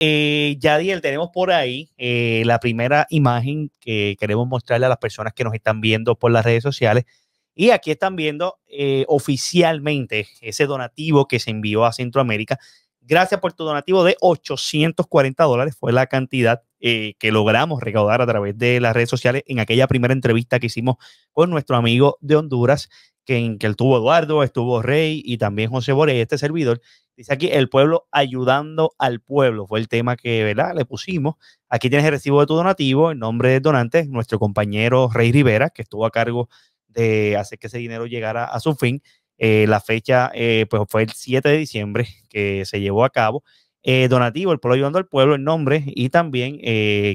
Ya eh, Yadiel, tenemos por ahí eh, la primera imagen que queremos mostrarle a las personas que nos están viendo por las redes sociales. Y aquí están viendo eh, oficialmente ese donativo que se envió a Centroamérica. Gracias por tu donativo de 840 dólares. Fue la cantidad que logramos recaudar a través de las redes sociales en aquella primera entrevista que hicimos con nuestro amigo de Honduras que el tuvo Eduardo, estuvo Rey y también José Boré, este servidor. Dice aquí, el pueblo ayudando al pueblo. Fue el tema que ¿verdad? le pusimos. Aquí tienes el recibo de tu donativo, en nombre del donante, nuestro compañero Rey Rivera, que estuvo a cargo de hacer que ese dinero llegara a su fin. Eh, la fecha eh, pues fue el 7 de diciembre que se llevó a cabo. Eh, donativo, el pueblo ayudando al pueblo, el nombre y también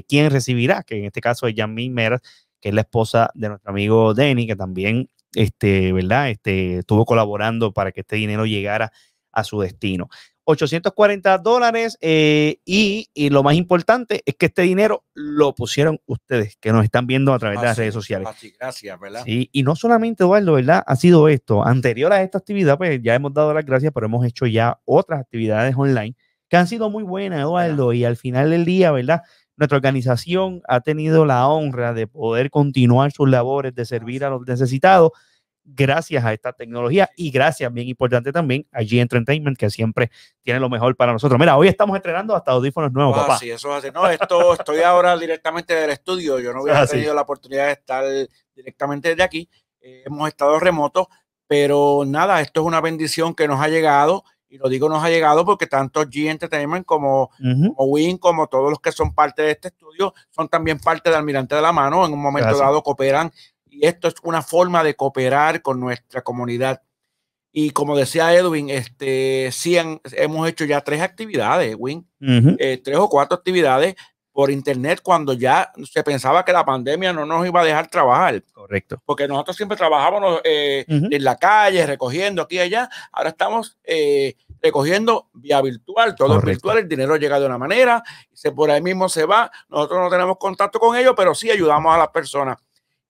quién recibirá, que en este caso es Yamil Meras, que es la esposa de nuestro amigo Denny, que también este, ¿verdad? Este, estuvo colaborando para que este dinero llegara a su destino. 840 dólares eh, y, y, lo más importante es que este dinero lo pusieron ustedes que nos están viendo a través de las redes sociales. gracias, ¿verdad? Sí, y no solamente Eduardo, ¿verdad? Ha sido esto. Anterior a esta actividad, pues ya hemos dado las gracias, pero hemos hecho ya otras actividades online que han sido muy buenas, Eduardo, y al final del día, ¿verdad? Nuestra organización ha tenido la honra de poder continuar sus labores de servir a los necesitados gracias a esta tecnología y gracias, bien importante también, a G Entertainment, que siempre tiene lo mejor para nosotros. Mira, hoy estamos entrenando hasta audífonos nuevos, ah, papá. Sí, eso es No, esto, estoy ahora directamente del estudio. Yo no hubiera ah, tenido la oportunidad de estar directamente desde aquí. Eh, hemos estado remotos, pero nada, esto es una bendición que nos ha llegado y lo digo nos ha llegado porque tanto G Entertainment como, uh como, todos los que son parte de este estudio, son también parte de Almirante de la Mano, en un momento dado cooperan y esto es una forma de cooperar con nuestra comunidad. Y como decía Edwin, este, sí hemos hecho ya tres actividades, Win, eh, tres o cuatro actividades por internet cuando ya se pensaba que la pandemia no nos iba a dejar trabajar. Correcto. Porque nosotros siempre trabajábamos eh, en la calle, recogiendo aquí y allá. Ahora estamos eh, recogiendo vía virtual, todo es virtual, el dinero llega de una manera, se, por ahí mismo se va, nosotros no tenemos contacto con ellos, pero sí ayudamos a las personas.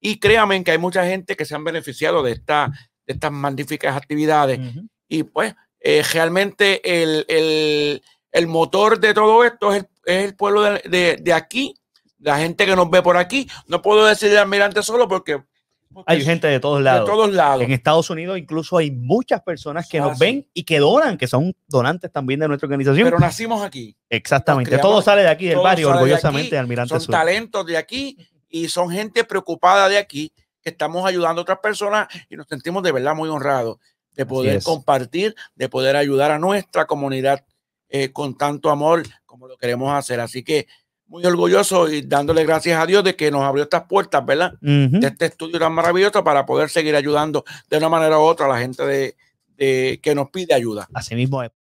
Y créanme que hay mucha gente que se han beneficiado de, esta, de estas magníficas actividades. Y pues eh, realmente el, motor de todo esto es el, pueblo de, de aquí la gente que nos ve por aquí. No puedo decir de almirante solo porque hay gente de todos lados. todos lados. En Estados Unidos incluso hay muchas personas que nos ven y que donan, que son donantes también de nuestra organización. Pero nacimos aquí. Exactamente. todo sale de aquí, del barrio, orgullosamente, son talentos de aquí y son gente preocupada de aquí que estamos ayudando a otras personas y nos sentimos de verdad muy honrados de poder compartir, de poder ayudar a nuestra comunidad eh, con tanto amor como lo queremos hacer. Así que muy orgulloso y dándole gracias a Dios de que nos abrió estas puertas, ¿verdad? De este estudio tan maravilloso para poder seguir ayudando de una manera u otra a la gente de que nos pide ayuda. Así mismo es.